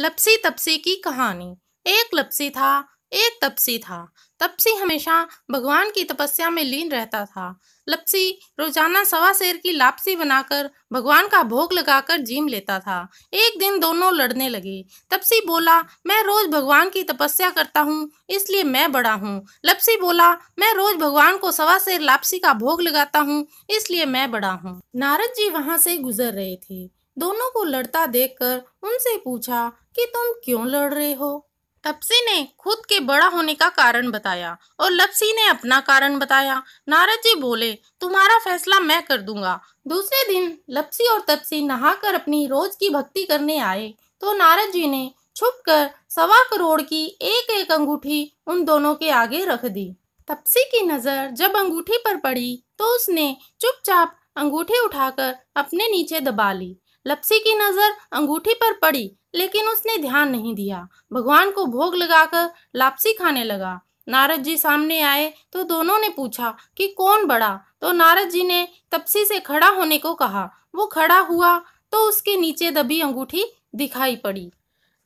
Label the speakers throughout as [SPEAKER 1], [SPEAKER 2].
[SPEAKER 1] लपसी तपसी की कहानी एक लपसी था एक तपसी था तपसी हमेशा भगवान की तपस्या में लीन रहता था लपसी रोजाना सवा शेर की लापसी बनाकर भगवान का भोग लगाकर जीम लेता था एक दिन दोनों लड़ने लगे तपसी बोला मैं रोज भगवान की तपस्या करता हूँ इसलिए मैं बड़ा हूँ लपसी बोला मैं रोज भगवान को सवा शेर लापसी का भोग लगाता हूँ इसलिए मैं बड़ा हूँ नारद जी वहाँ से गुजर रहे थे दोनों को लड़ता देखकर उनसे पूछा कि तुम क्यों लड़ रहे हो तपसी ने खुद के बड़ा होने का कारण बताया और लपसी ने अपना कारण बताया नारद जी बोले तुम्हारा फैसला मैं कर दूंगा दूसरे दिन लपसी और तपसी नहाकर अपनी रोज की भक्ति करने आए तो नारद जी ने छुप कर सवा करोड़ की एक एक अंगूठी उन दोनों के आगे रख दी तपसी की नजर जब अंगूठी पर पड़ी तो उसने चुपचाप अंगूठी उठाकर अपने नीचे दबा ली लपसी की नजर अंगूठी पर पड़ी लेकिन उसने ध्यान नहीं दिया भगवान को भोग लगाकर लापसी खाने लगा नारद जी सामने आए तो दोनों ने पूछा कि कौन बड़ा तो नारद जी ने तपसी से खड़ा होने को कहा वो खड़ा हुआ तो उसके नीचे दबी अंगूठी दिखाई पड़ी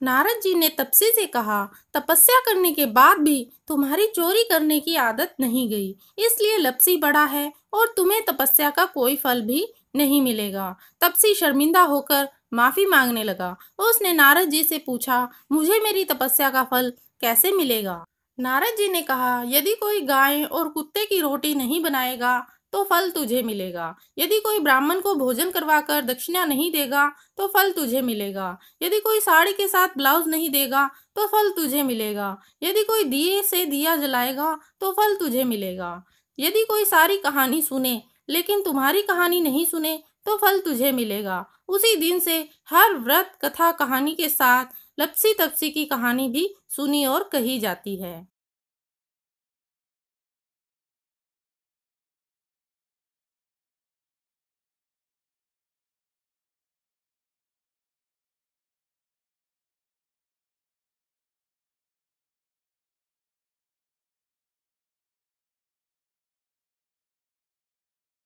[SPEAKER 1] नारद जी ने तपसी से कहा तपस्या करने के बाद भी तुम्हारी चोरी करने की आदत नहीं गई इसलिए लपसी बड़ा है और तुम्हें तपस्या का कोई फल भी नहीं मिलेगा तपसी शर्मिंदा होकर माफी मांगने लगा उसने नारद जी से पूछा मुझे मेरी तपस्या का फल कैसे मिलेगा नारद जी ने कहा यदि कोई गाय और कुत्ते की रोटी नहीं बनाएगा तो फल तुझे मिलेगा यदि कोई ब्राह्मण को भोजन करवाकर दक्षिणा नहीं देगा तो फल तुझे मिलेगा यदि कोई साड़ी के साथ ब्लाउज नहीं देगा तो फल तुझे मिलेगा यदि कोई दिए से दिया जलाएगा तो फल तुझे मिलेगा यदि कोई सारी कहानी सुने लेकिन तुम्हारी कहानी नहीं सुने तो फल तुझे मिलेगा उसी दिन से हर व्रत कथा कहानी के साथ लपसी तपसी की कहानी भी सुनी और कही जाती है